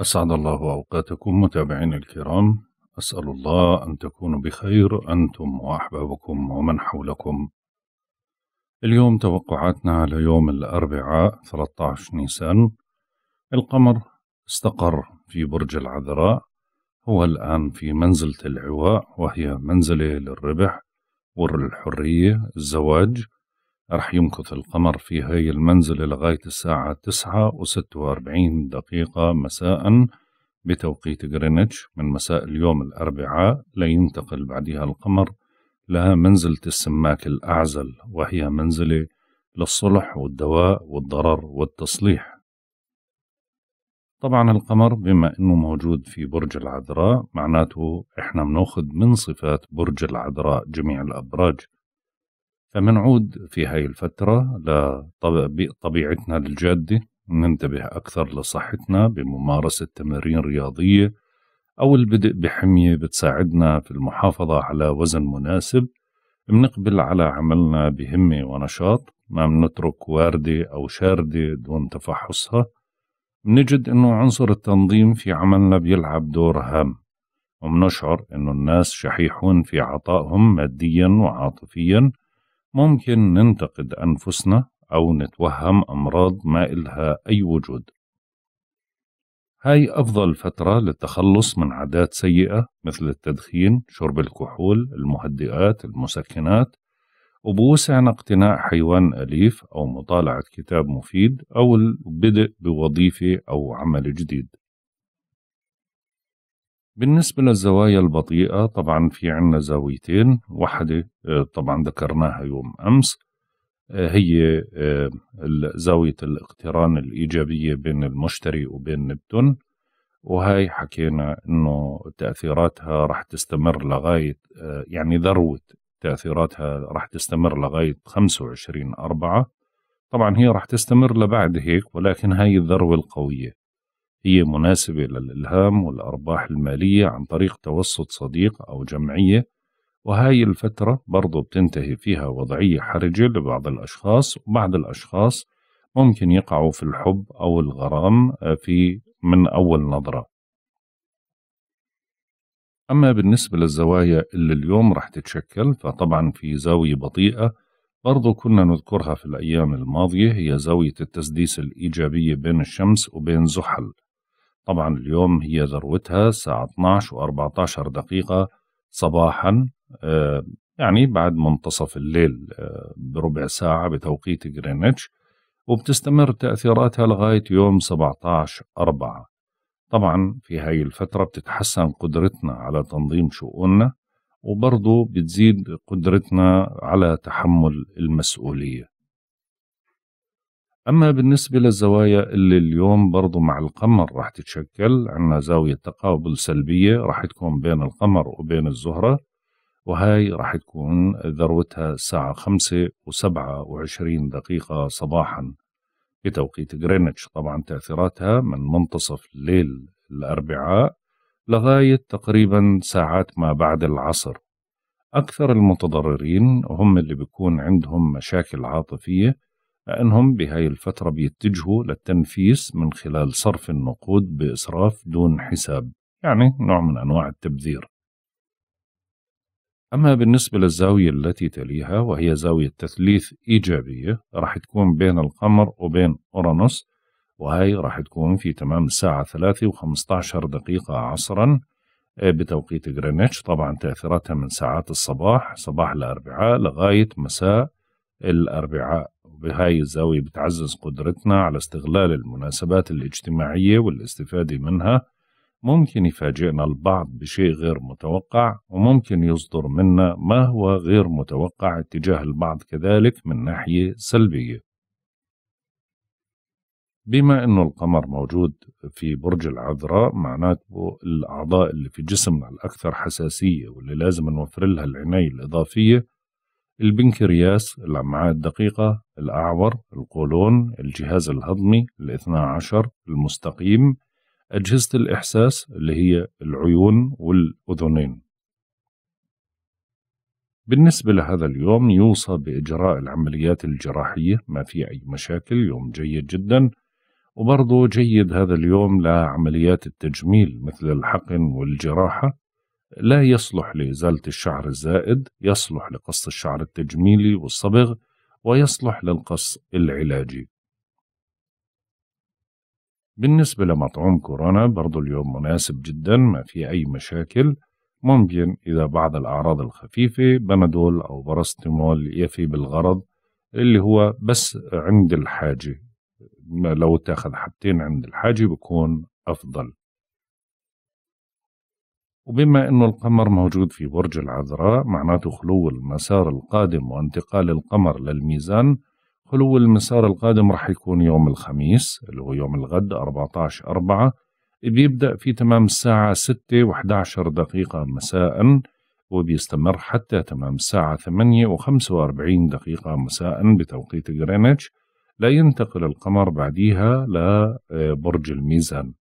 أسعد الله أوقاتكم متابعينا الكرام أسأل الله أن تكونوا بخير أنتم وأحبابكم ومن حولكم اليوم توقعاتنا على يوم الأربعاء 13 نيسان القمر استقر في برج العذراء هو الآن في منزلة العواء وهي منزلة للربح والحرية الزواج رح يمكث القمر في هاي المنزلة لغاية الساعة تسعة وستة وأربعين دقيقة مساء بتوقيت غرينتش من مساء اليوم الأربعاء لينتقل بعدها القمر لها منزلة السماك الأعزل وهي منزلة للصلح والدواء والضرر والتصليح طبعا القمر بما انه موجود في برج العذراء معناته احنا بناخذ من صفات برج العذراء جميع الابراج فمنعود في هاي الفترة لطبيعتنا الجادة ننتبه أكثر لصحتنا بممارسة تمارين رياضية أو البدء بحمية بتساعدنا في المحافظة على وزن مناسب بنقبل على عملنا بهمة ونشاط ما بنترك واردة أو شاردة دون تفحصها بنجد أنه عنصر التنظيم في عملنا بيلعب دور هام وبنشعر أنه الناس شحيحون في عطائهم ماديا وعاطفيا ممكن ننتقد أنفسنا أو نتوهم أمراض ما إلها أي وجود هاي أفضل فترة للتخلص من عادات سيئة مثل التدخين، شرب الكحول، المهدئات، المسكنات وبوسعنا اقتناء حيوان أليف أو مطالعة كتاب مفيد أو البدء بوظيفة أو عمل جديد بالنسبة للزوايا البطيئة طبعا في عنا زاويتين واحدة آه، طبعا ذكرناها يوم أمس آه، هي آه، زاوية الاقتران الإيجابية بين المشتري وبين نبتون وهي حكينا انه تاثيراتها رح تستمر لغايه يعني ذروه تاثيراتها رح تستمر لغايه 25 أربعة طبعا هي رح تستمر لبعد هيك ولكن هاي الذروه القويه هي مناسبة للإلهام والأرباح المالية عن طريق توسط صديق أو جمعية وهاي الفترة برضو بتنتهي فيها وضعية حرجة لبعض الأشخاص وبعض الأشخاص ممكن يقعوا في الحب أو الغرام آه، في من أول نظرة أما بالنسبة للزوايا اللي اليوم رح تتشكل فطبعا في زاوية بطيئة برضو كنا نذكرها في الأيام الماضية هي زاوية التسديس الإيجابية بين الشمس وبين زحل طبعا اليوم هي ذروتها الساعة 12 و14 دقيقة صباحا آه، يعني بعد منتصف الليل آه، بربع ساعة بتوقيت جرينتش وبتستمر تأثيراتها لغاية يوم 17 أربعة طبعا في هاي الفترة بتتحسن قدرتنا على تنظيم شؤوننا وبرضه بتزيد قدرتنا على تحمل المسؤولية أما بالنسبة للزوايا اللي اليوم برضو مع القمر رح تتشكل عنا زاوية تقابل سلبية رح تكون بين القمر وبين الزهرة وهاي رح تكون ذروتها الساعة خمسة وسبعة وعشرين دقيقة صباحا بتوقيت غرينتش طبعا تأثيراتها من منتصف ليل الأربعاء لغاية تقريبا ساعات ما بعد العصر أكثر المتضررين هم اللي بيكون عندهم مشاكل عاطفية لأنهم بهاي الفترة بيتجهوا للتنفيس من خلال صرف النقود بإسراف دون حساب يعني نوع من أنواع التبذير أما بالنسبة للزاوية التي تليها وهي زاوية تثليث إيجابية راح تكون بين القمر وبين أورانوس وهي راح تكون في تمام الساعة 3 و15 دقيقة عصرا آه، بتوقيت غرينتش طبعا تأثيراتها من ساعات الصباح صباح الأربعاء لغاية مساء الأربعاء وبهاي الزاوية بتعزز قدرتنا على استغلال المناسبات الاجتماعية والاستفادة منها ممكن يفاجئنا البعض بشيء غير متوقع وممكن يصدر منا ما هو غير متوقع اتجاه البعض كذلك من ناحية سلبية بما أنه القمر موجود في برج العذراء معناته الأعضاء اللي في جسمنا الأكثر حساسية واللي لازم نوفر لها العناية الإضافية البنكرياس الأمعاء الدقيقة الأعور القولون الجهاز الهضمي الاثنى عشر المستقيم أجهزة الإحساس اللي هي العيون والأذنين بالنسبة لهذا اليوم يوصى بإجراء العمليات الجراحية ما في أي مشاكل يوم جيد جدا وبرضه جيد هذا اليوم لعمليات التجميل مثل الحقن والجراحة لا يصلح لإزالة الشعر الزائد يصلح لقص الشعر التجميلي والصبغ ويصلح للقص العلاجي بالنسبة لمطعوم كورونا برضو اليوم مناسب جدا ما في أي مشاكل ممكن إذا بعض الأعراض الخفيفة بنادول أو برستمول يفي بالغرض اللي هو بس عند الحاجة لو تاخذ حبتين عند الحاجة بكون أفضل وبما أن القمر موجود في برج العذراء معناته خلو المسار القادم وانتقال القمر للميزان خلو المسار القادم راح يكون يوم الخميس اللي هو يوم الغد 14 أربعة بيبدأ في تمام الساعة 6 و11 دقيقة مساء وبيستمر حتى تمام الساعة 8 و45 دقيقة مساء بتوقيت غرينتش لا ينتقل القمر بعديها لبرج آه، الميزان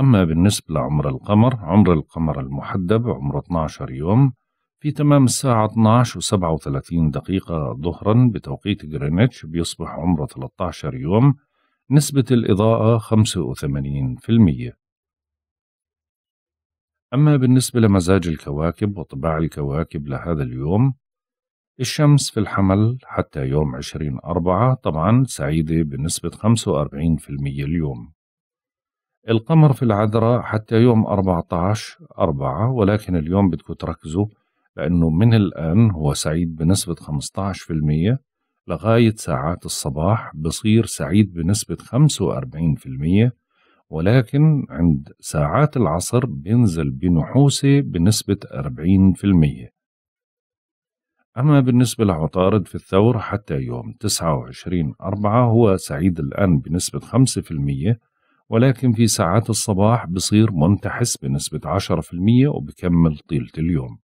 أما بالنسبة لعمر القمر عمر القمر المحدب عمره 12 يوم في تمام الساعة 12 و 37 دقيقة ظهرا بتوقيت جرينتش بيصبح عمره 13 يوم نسبة الإضاءة 85% أما بالنسبة لمزاج الكواكب وطباع الكواكب لهذا اليوم الشمس في الحمل حتى يوم 20 أربعة طبعا سعيدة بنسبة 45% اليوم القمر في العذراء حتى يوم 14 أربعة ولكن اليوم بدكم تركزوا لأنه من الآن هو سعيد بنسبة 15% لغاية ساعات الصباح بصير سعيد بنسبة 45% ولكن عند ساعات العصر بينزل بنحوسة بنسبة 40% أما بالنسبة لعطارد في الثور حتى يوم 29 أربعة هو سعيد الآن بنسبة 5% ولكن في ساعات الصباح بصير منتحس بنسبة 10% وبكمل طيلة اليوم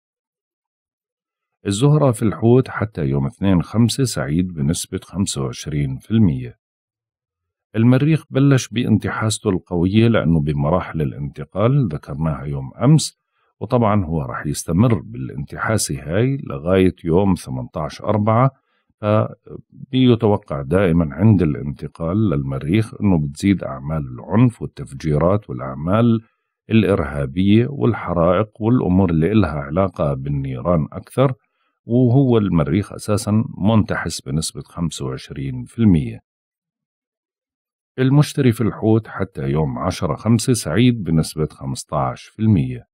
الزهرة في الحوت حتى يوم 2-5 سعيد بنسبة 25% المريخ بلش بانتحاسته القوية لأنه بمراحل الانتقال ذكرناها يوم أمس وطبعا هو رح يستمر بالانتحاس هاي لغاية يوم 18 أربعة فبيتوقع دائما عند الانتقال للمريخ انه بتزيد اعمال العنف والتفجيرات والاعمال الارهابيه والحرائق والامور اللي إلها علاقه بالنيران اكثر وهو المريخ اساسا منتحس بنسبه 25%. المشتري في الحوت حتى يوم 10 5 سعيد بنسبة 15%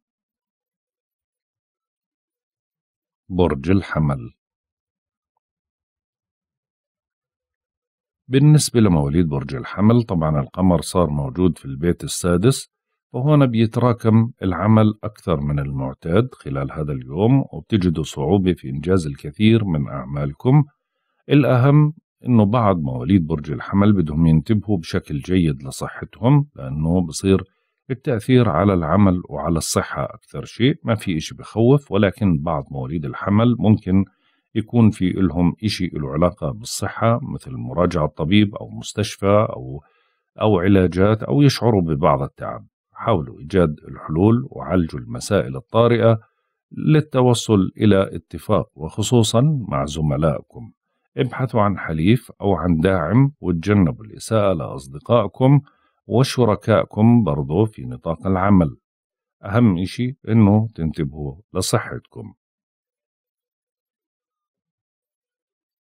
برج الحمل بالنسبة لمواليد برج الحمل طبعا القمر صار موجود في البيت السادس فهون بيتراكم العمل أكثر من المعتاد خلال هذا اليوم وبتجدوا صعوبة في إنجاز الكثير من أعمالكم الأهم إنه بعض مواليد برج الحمل بدهم ينتبهوا بشكل جيد لصحتهم لأنه بصير التأثير على العمل وعلى الصحة أكثر شيء ما في إشي بخوف ولكن بعض مواليد الحمل ممكن يكون في إلهم إشي له علاقة بالصحة مثل مراجعة طبيب أو مستشفى أو أو علاجات أو يشعروا ببعض التعب حاولوا إيجاد الحلول وعالجوا المسائل الطارئة للتوصل إلى اتفاق وخصوصا مع زملائكم ابحثوا عن حليف أو عن داعم وتجنبوا الإساءة لأصدقائكم وشركائكم برضه في نطاق العمل أهم إشي إنه تنتبهوا لصحتكم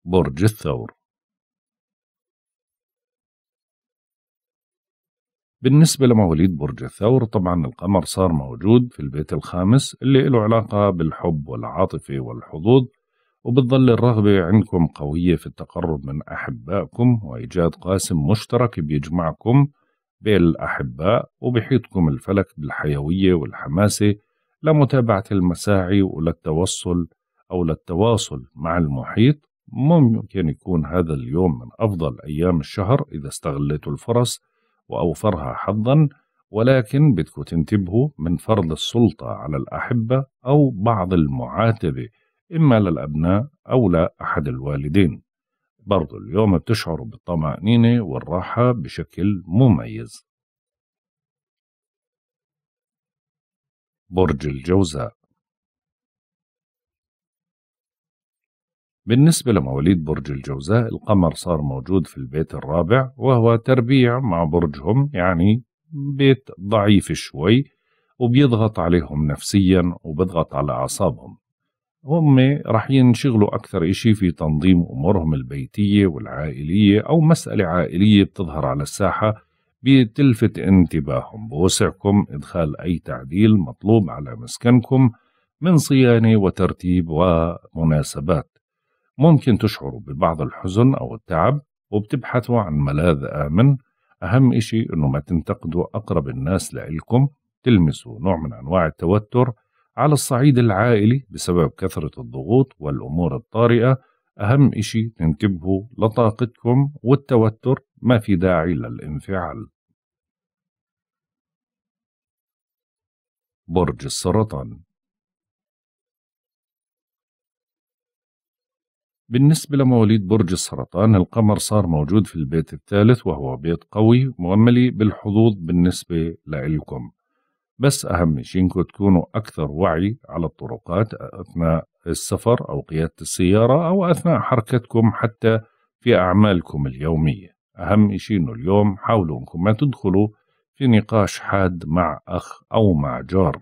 برج الثور بالنسبة لمواليد برج الثور طبعا القمر صار موجود في البيت الخامس اللي له علاقة بالحب والعاطفة والحظوظ وبتظل الرغبة عندكم قوية في التقرب من أحبائكم وإيجاد قاسم مشترك بيجمعكم بين الأحباء وبيحيطكم الفلك بالحيوية والحماسة لمتابعة المساعي وللتوصل أو للتواصل مع المحيط ممكن يكون هذا اليوم من أفضل أيام الشهر إذا استغليتوا الفرص وأوفرها حظا ولكن بدكم تنتبهوا من فرض السلطة على الأحبة أو بعض المعاتبة إما للأبناء أو لأحد الوالدين برضو اليوم بتشعروا بالطمأنينة والراحة بشكل مميز برج الجوزاء بالنسبة لمواليد برج الجوزاء القمر صار موجود في البيت الرابع وهو تربيع مع برجهم يعني بيت ضعيف شوي وبيضغط عليهم نفسيا وبيضغط على أعصابهم هم رح ينشغلوا أكثر إشي في تنظيم أمورهم البيتية والعائلية أو مسألة عائلية بتظهر على الساحة بتلفت انتباههم بوسعكم إدخال أي تعديل مطلوب على مسكنكم من صيانة وترتيب ومناسبات ممكن تشعروا ببعض الحزن أو التعب وبتبحثوا عن ملاذ آمن أهم إشي أنه ما تنتقدوا أقرب الناس لإلكم تلمسوا نوع من أنواع التوتر على الصعيد العائلي بسبب كثرة الضغوط والأمور الطارئة أهم إشي تنتبهوا لطاقتكم والتوتر ما في داعي للانفعال برج السرطان بالنسبة لمواليد برج السرطان القمر صار موجود في البيت الثالث وهو بيت قوي مؤملي بالحظوظ بالنسبة لإلكم بس أهم شيء إنكم تكونوا أكثر وعي على الطرقات أثناء السفر أو قيادة السيارة أو أثناء حركتكم حتى في أعمالكم اليومية أهم شيء إنه اليوم حاولوا إنكم ما تدخلوا في نقاش حاد مع أخ أو مع جار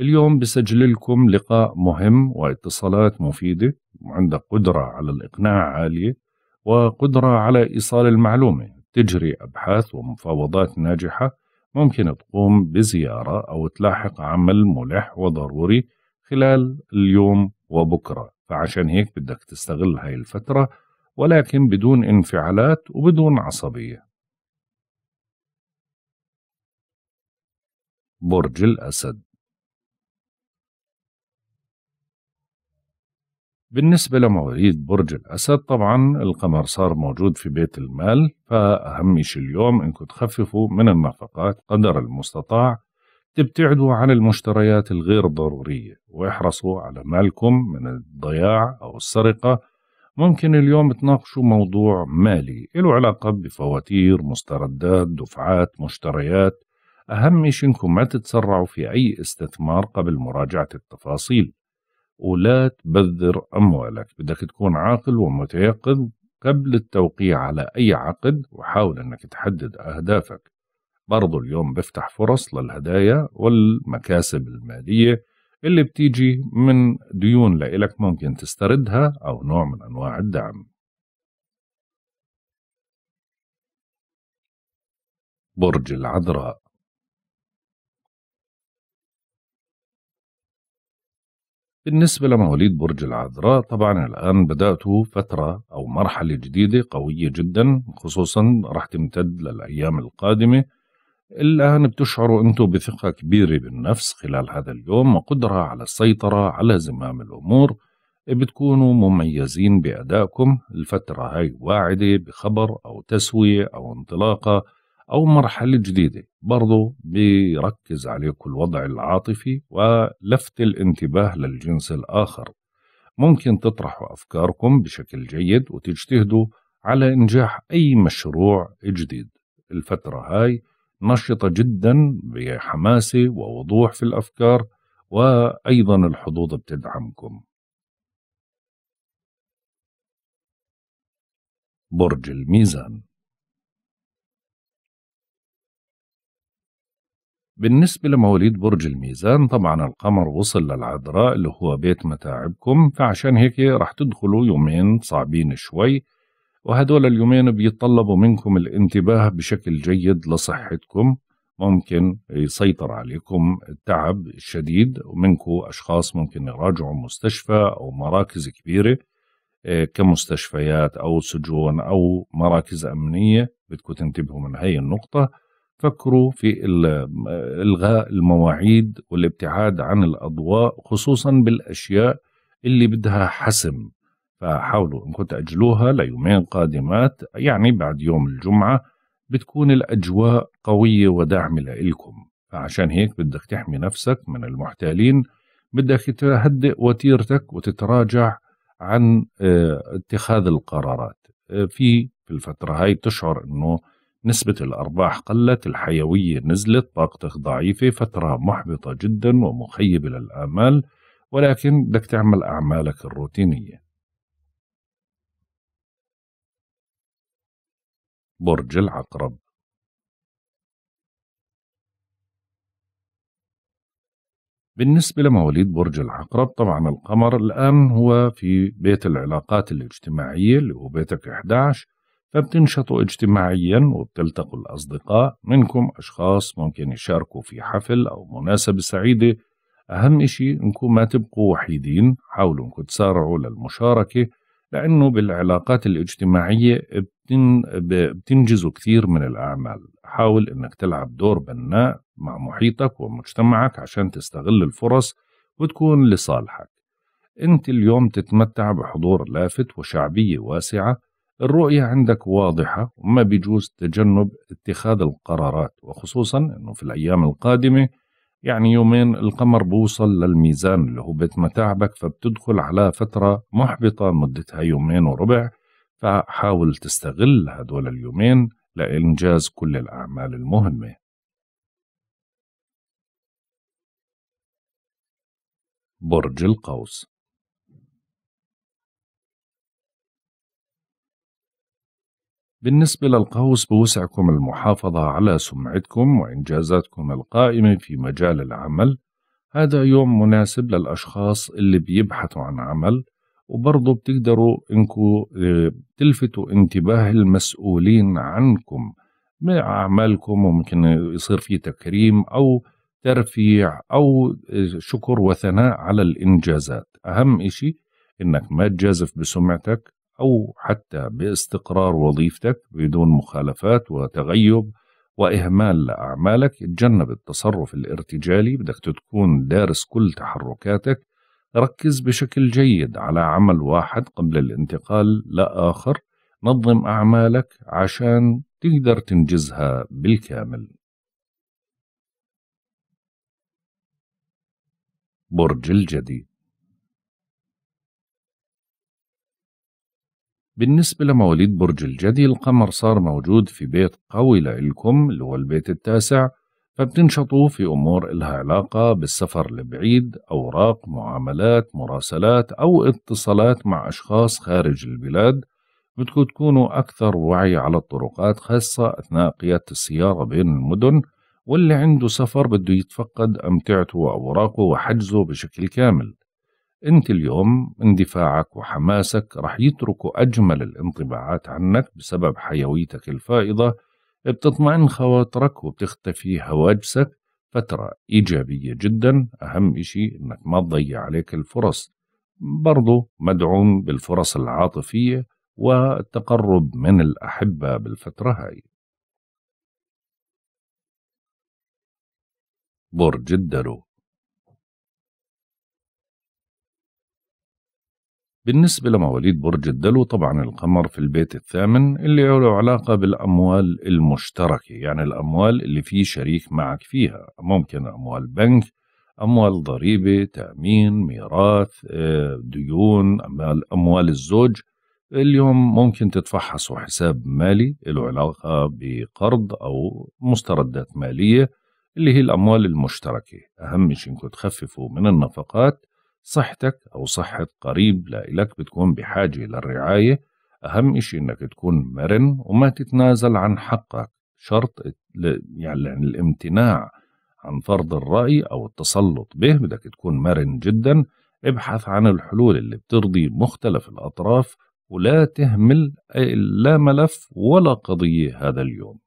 اليوم بسجل لكم لقاء مهم واتصالات مفيدة وعندك قدرة على الإقناع عالية وقدرة على إيصال المعلومة تجري أبحاث ومفاوضات ناجحة ممكن تقوم بزيارة أو تلاحق عمل ملح وضروري خلال اليوم وبكرة فعشان هيك بدك تستغل هاي الفترة ولكن بدون انفعالات وبدون عصبية برج الأسد بالنسبة لمواليد برج الأسد طبعا القمر صار موجود في بيت المال فأهم شيء اليوم أنكم تخففوا من النفقات قدر المستطاع تبتعدوا عن المشتريات الغير ضرورية واحرصوا على مالكم من الضياع أو السرقة ممكن اليوم تناقشوا موضوع مالي له علاقة بفواتير مستردات دفعات مشتريات أهم شيء أنكم ما تتسرعوا في أي استثمار قبل مراجعة التفاصيل ولا تبذر أموالك بدك تكون عاقل ومتيقظ قبل التوقيع على أي عقد وحاول أنك تحدد أهدافك برضو اليوم بفتح فرص للهدايا والمكاسب المالية اللي بتيجي من ديون لإلك ممكن تستردها أو نوع من أنواع الدعم برج العذراء بالنسبة لمواليد برج العذراء طبعا الآن بدأت فترة أو مرحلة جديدة قوية جدا خصوصا راح تمتد للأيام القادمة الآن بتشعروا أنتم بثقة كبيرة بالنفس خلال هذا اليوم وقدرة على السيطرة على زمام الأمور بتكونوا مميزين بأدائكم الفترة هاي واعدة بخبر أو تسوية أو انطلاقة أو مرحلة جديدة برضو بيركز عليكم الوضع العاطفي ولفت الانتباه للجنس الآخر ممكن تطرحوا أفكاركم بشكل جيد وتجتهدوا على إنجاح أي مشروع جديد الفترة هاي نشطة جدا بحماسة ووضوح في الأفكار وأيضا الحظوظ بتدعمكم برج الميزان بالنسبة لمواليد برج الميزان طبعا القمر وصل للعذراء اللي هو بيت متاعبكم فعشان هيك رح تدخلوا يومين صعبين شوي وهدول اليومين بيتطلبوا منكم الانتباه بشكل جيد لصحتكم ممكن يسيطر عليكم التعب الشديد ومنكم أشخاص ممكن يراجعوا مستشفى أو مراكز كبيرة آه، كمستشفيات أو سجون أو مراكز أمنية بدكم تنتبهوا من هاي النقطة فكروا في الغاء المواعيد والابتعاد عن الاضواء خصوصا بالاشياء اللي بدها حسم فحاولوا انكم تاجلوها ليومين قادمات يعني بعد يوم الجمعه بتكون الاجواء قويه وداعمه لإلكم فعشان هيك بدك تحمي نفسك من المحتالين بدك تهدئ وتيرتك وتتراجع عن آه، اتخاذ القرارات آه، في في الفتره هاي تشعر انه نسبة الأرباح قلت الحيوية نزلت طاقتك ضعيفة فترة محبطة جدا ومخيبة للآمال ولكن بدك تعمل أعمالك الروتينية برج العقرب بالنسبة لمواليد برج العقرب طبعا القمر الآن هو في بيت العلاقات الاجتماعية اللي هو بيتك 11 فبتنشطوا اجتماعيا وبتلتقوا الأصدقاء منكم أشخاص ممكن يشاركوا في حفل أو مناسبة سعيدة أهم إشي إنكم ما تبقوا وحيدين حاولوا إنكم تسارعوا للمشاركة لأنه بالعلاقات الاجتماعية بتن... بتنجزوا كثير من الأعمال حاول إنك تلعب دور بناء مع محيطك ومجتمعك عشان تستغل الفرص وتكون لصالحك أنت اليوم تتمتع بحضور لافت وشعبية واسعة الرؤية عندك واضحة وما بيجوز تجنب اتخاذ القرارات وخصوصا أنه في الأيام القادمة يعني يومين القمر بوصل للميزان اللي هو بيت متاعبك فبتدخل على فترة محبطة مدتها يومين وربع فحاول تستغل هدول اليومين لإنجاز كل الأعمال المهمة برج القوس بالنسبة للقوس بوسعكم المحافظة على سمعتكم وإنجازاتكم القائمة في مجال العمل هذا يوم مناسب للأشخاص اللي بيبحثوا عن عمل وبرضه بتقدروا إنكو آه، تلفتوا انتباه المسؤولين عنكم مع أعمالكم وممكن يصير في تكريم أو ترفيع أو آه، شكر وثناء على الإنجازات أهم إشي إنك ما تجازف بسمعتك أو حتى باستقرار وظيفتك بدون مخالفات وتغيب وإهمال لأعمالك اتجنب التصرف الارتجالي بدك تكون دارس كل تحركاتك ركز بشكل جيد على عمل واحد قبل الانتقال لآخر نظم أعمالك عشان تقدر تنجزها بالكامل برج الجديد بالنسبة لمواليد برج الجدي القمر صار موجود في بيت قوي لإلكم اللي هو البيت التاسع فبتنشطوا في أمور إلها علاقة بالسفر لبعيد أوراق معاملات مراسلات أو اتصالات مع أشخاص خارج البلاد بدكم تكونوا أكثر وعي على الطرقات خاصة أثناء قيادة السيارة بين المدن واللي عنده سفر بده يتفقد أمتعته وأوراقه وحجزه بشكل كامل أنت اليوم اندفاعك وحماسك رح يتركوا أجمل الانطباعات عنك بسبب حيويتك الفائضة بتطمئن خواطرك وبتختفي هواجسك فترة إيجابية جدا أهم إشي أنك ما تضيع عليك الفرص برضو مدعوم بالفرص العاطفية والتقرب من الأحبة بالفترة هاي برج الدلو بالنسبة لمواليد برج الدلو طبعا القمر في البيت الثامن اللي له علاقة بالأموال المشتركة يعني الأموال اللي في شريك معك فيها ممكن أموال بنك أموال ضريبة تأمين ميراث آه، ديون أموال, أموال الزوج اليوم ممكن تتفحصوا حساب مالي له علاقة بقرض أو مستردات مالية اللي هي الأموال المشتركة أهم شيء إنكم تخففوا من النفقات صحتك أو صحة قريب لإلك بتكون بحاجة للرعاية أهم إشي إنك تكون مرن وما تتنازل عن حقك شرط يعني الامتناع عن فرض الرأي أو التسلط به بدك تكون مرن جدا ابحث عن الحلول اللي بترضي مختلف الأطراف ولا تهمل لا ملف ولا قضية هذا اليوم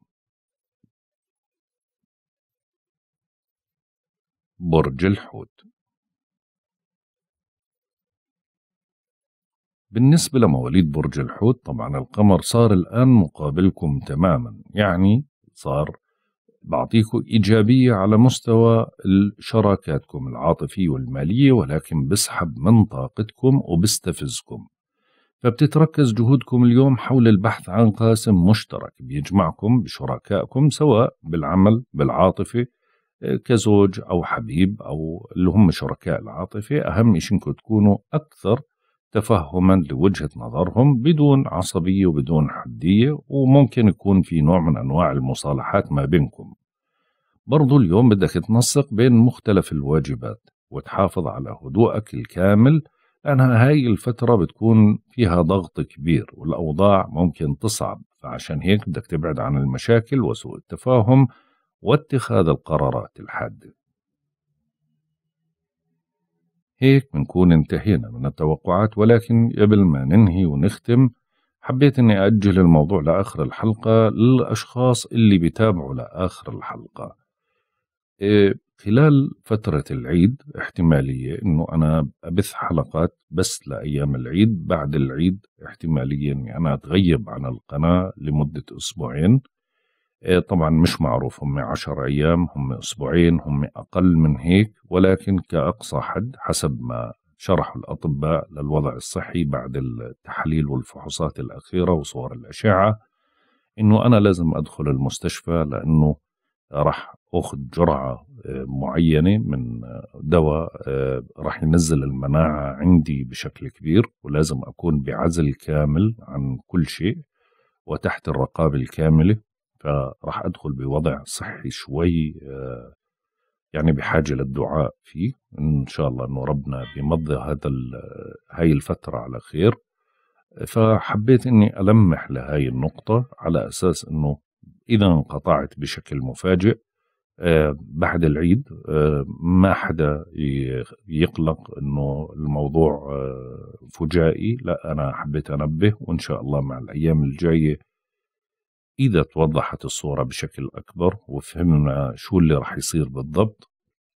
برج الحوت بالنسبة لمواليد برج الحوت طبعا القمر صار الآن مقابلكم تماما يعني صار بعطيكم إيجابية على مستوى شراكاتكم العاطفية والمالية ولكن بسحب من طاقتكم وبستفزكم فبتتركز جهودكم اليوم حول البحث عن قاسم مشترك بيجمعكم بشركائكم سواء بالعمل بالعاطفة كزوج أو حبيب أو اللي هم شركاء العاطفة أهم شيء إنكم تكونوا أكثر تفهما لوجهة نظرهم بدون عصبية وبدون حدية وممكن يكون في نوع من أنواع المصالحات ما بينكم برضو اليوم بدك تنسق بين مختلف الواجبات وتحافظ على هدوءك الكامل لأنها هاي الفترة بتكون فيها ضغط كبير والأوضاع ممكن تصعب فعشان هيك بدك تبعد عن المشاكل وسوء التفاهم واتخاذ القرارات الحاده هيك بنكون انتهينا من التوقعات ولكن قبل ما ننهي ونختم حبيت اني أجل الموضوع لآخر الحلقة للأشخاص اللي بيتابعوا لآخر الحلقة إيه، خلال فترة العيد احتمالية انه انا ابث حلقات بس لايام العيد بعد العيد احتمالية اني انا اتغيب عن القناة لمدة اسبوعين إيه، طبعا مش معروف هم عشر أيام هم أسبوعين هم أقل من هيك ولكن كأقصى حد حسب ما شرح الأطباء للوضع الصحي بعد التحاليل والفحوصات الأخيرة وصور الأشعة إنه أنا لازم أدخل المستشفى لأنه راح أخذ جرعة إيه، معينة من دواء إيه، راح ينزل المناعة عندي بشكل كبير ولازم أكون بعزل كامل عن كل شيء وتحت الرقابة الكاملة فراح ادخل بوضع صحي شوي آه، يعني بحاجه للدعاء فيه ان شاء الله انه ربنا بيمضي هذا آه، هاي الفتره على خير فحبيت اني المح لهاي النقطه على اساس انه اذا انقطعت بشكل مفاجئ آه، بعد العيد ما حدا يقلق انه الموضوع فجائي لا انا حبيت انبه وان شاء الله مع الايام الجايه إذا توضحت الصورة بشكل أكبر وفهمنا شو اللي راح يصير بالضبط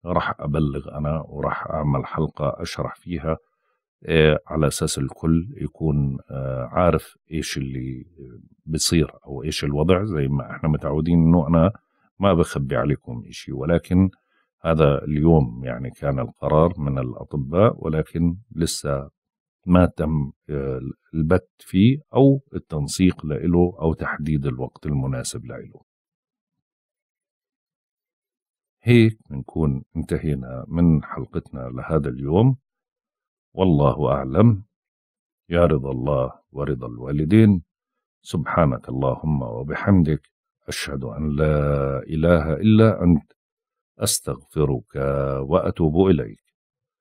راح أبلغ أنا وراح أعمل حلقة أشرح فيها آه، على أساس الكل يكون آه، عارف إيش اللي بصير أو إيش الوضع زي ما إحنا متعودين إنه أنا ما بخبي عليكم إشي ولكن هذا اليوم يعني كان القرار من الأطباء ولكن لسه ما تم آه، البت فيه أو التنسيق له أو تحديد الوقت المناسب له هيك بنكون انتهينا من حلقتنا لهذا اليوم والله أعلم يا رضا الله ورضا الوالدين سبحانك اللهم وبحمدك أشهد أن لا إله إلا أنت أستغفرك وأتوب إليك